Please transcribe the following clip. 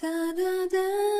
da da da